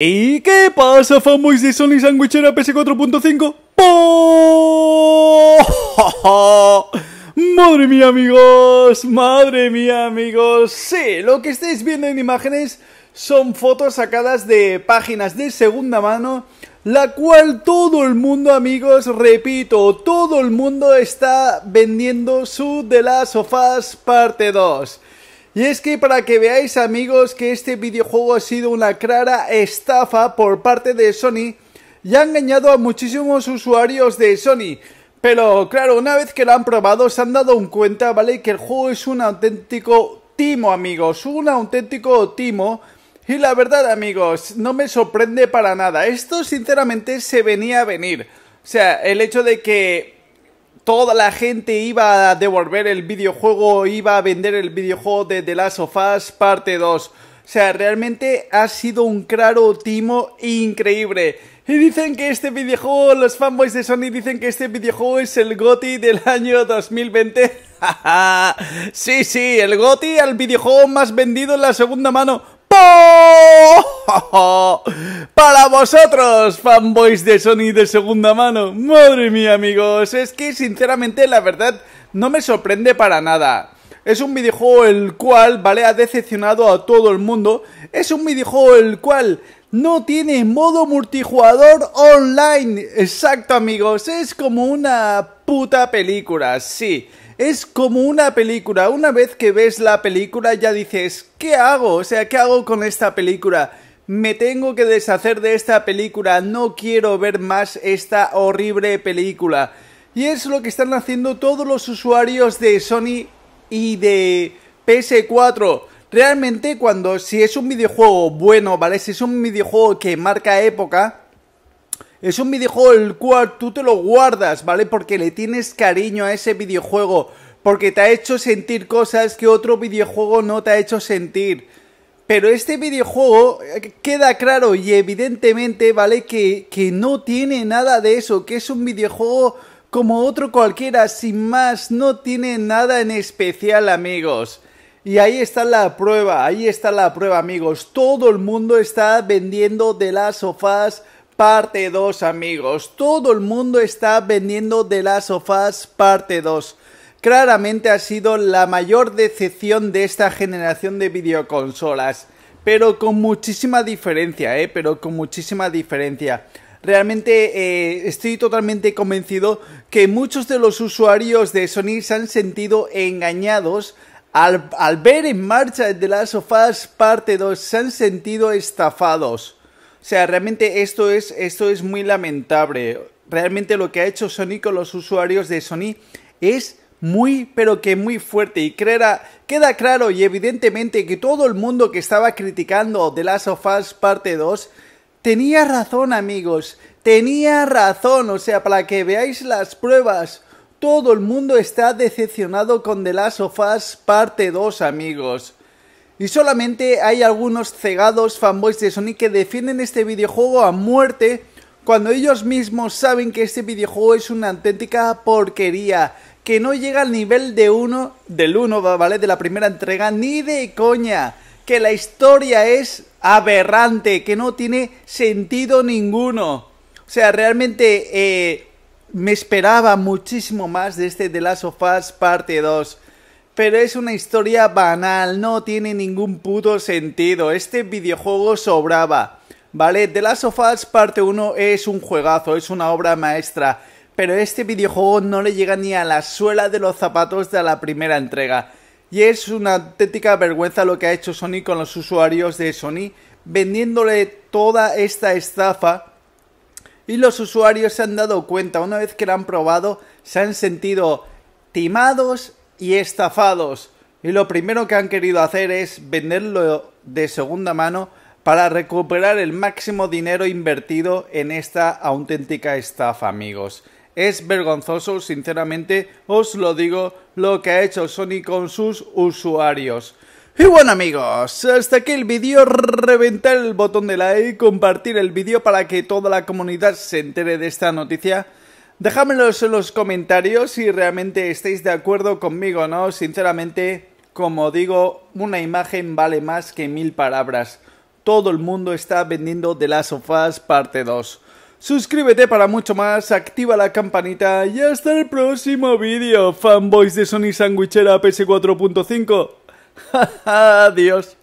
¿Y qué pasa, fanboys de Sony Sandwichera PS4.5? ¡Madre mía, amigos! ¡Madre mía, amigos! Sí, lo que estáis viendo en imágenes son fotos sacadas de páginas de segunda mano, la cual todo el mundo, amigos, repito, todo el mundo está vendiendo su de las sofás parte 2. Y es que para que veáis amigos que este videojuego ha sido una clara estafa por parte de Sony y ha engañado a muchísimos usuarios de Sony. Pero claro, una vez que lo han probado se han dado cuenta, ¿vale? Que el juego es un auténtico timo amigos, un auténtico timo. Y la verdad amigos, no me sorprende para nada. Esto sinceramente se venía a venir. O sea, el hecho de que toda la gente iba a devolver el videojuego, iba a vender el videojuego de The Last of Us parte 2. O sea, realmente ha sido un claro timo increíble. Y dicen que este videojuego, los fanboys de Sony dicen que este videojuego es el GOTI del año 2020. sí, sí, el GOTI al videojuego más vendido en la segunda mano. Para vosotros, fanboys de Sony de segunda mano. Madre mía, amigos. Es que sinceramente, la verdad, no me sorprende para nada. Es un videojuego el cual, ¿vale? Ha decepcionado a todo el mundo. Es un videojuego el cual no tiene modo multijugador online. Exacto, amigos. Es como una puta película, sí es como una película. Una vez que ves la película ya dices, ¿qué hago? O sea, ¿qué hago con esta película? Me tengo que deshacer de esta película, no quiero ver más esta horrible película. Y es lo que están haciendo todos los usuarios de Sony y de PS4. Realmente cuando si es un videojuego bueno, ¿vale? Si es un videojuego que marca época, es un videojuego el cual tú te lo guardas, ¿vale? Porque le tienes cariño a ese videojuego, porque te ha hecho sentir cosas que otro videojuego no te ha hecho sentir. Pero este videojuego eh, queda claro y evidentemente, ¿vale? Que, que no tiene nada de eso, que es un videojuego como otro cualquiera, sin más, no tiene nada en especial, amigos. Y ahí está la prueba, ahí está la prueba, amigos. Todo el mundo está vendiendo de las sofás parte 2 amigos. Todo el mundo está vendiendo de of Us parte 2. Claramente ha sido la mayor decepción de esta generación de videoconsolas. Pero con muchísima diferencia, ¿eh? Pero con muchísima diferencia. Realmente eh, estoy totalmente convencido que muchos de los usuarios de Sony se han sentido engañados al, ver en marcha The Last of Us parte 2. Se han sentido estafados. O sea, realmente esto es, esto es muy lamentable. Realmente lo que ha hecho Sony con los usuarios de Sony es muy, pero que muy fuerte. Y queda claro y evidentemente que todo el mundo que estaba criticando The Last of Us Parte 2 tenía razón, amigos. Tenía razón. O sea, para que veáis las pruebas. Todo el mundo está decepcionado con The Last of Us Parte 2, amigos. Y solamente hay algunos cegados fanboys de Sonic que defienden este videojuego a muerte cuando ellos mismos saben que este videojuego es una auténtica porquería, que no llega al nivel de uno, del 1, ¿vale? De la primera entrega, ni de coña, que la historia es aberrante, que no tiene sentido ninguno. O sea, realmente eh, me esperaba muchísimo más de este The Last of Us parte 2 pero es una historia banal, no tiene ningún puto sentido. Este videojuego sobraba. ¿Vale? The Last of Us parte 1 es un juegazo, es una obra maestra, pero este videojuego no le llega ni a la suela de los zapatos de la primera entrega. Y es una auténtica vergüenza lo que ha hecho Sony con los usuarios de Sony, vendiéndole toda esta estafa. Y los usuarios se han dado cuenta, una vez que la han probado, se han sentido timados y estafados. Y lo primero que han querido hacer es venderlo de segunda mano para recuperar el máximo dinero invertido en esta auténtica estafa, amigos. Es vergonzoso, sinceramente, os lo digo, lo que ha hecho Sony con sus usuarios. Y bueno amigos, hasta aquí el vídeo, reventar el botón de like, compartir el vídeo para que toda la comunidad se entere de esta noticia Déjamelos en los comentarios si realmente estáis de acuerdo conmigo no. Sinceramente, como digo, una imagen vale más que mil palabras. Todo el mundo está vendiendo de las sofás parte 2. Suscríbete para mucho más, activa la campanita y hasta el próximo vídeo, fanboys de Sony Sandwichera PS4.5. Adiós.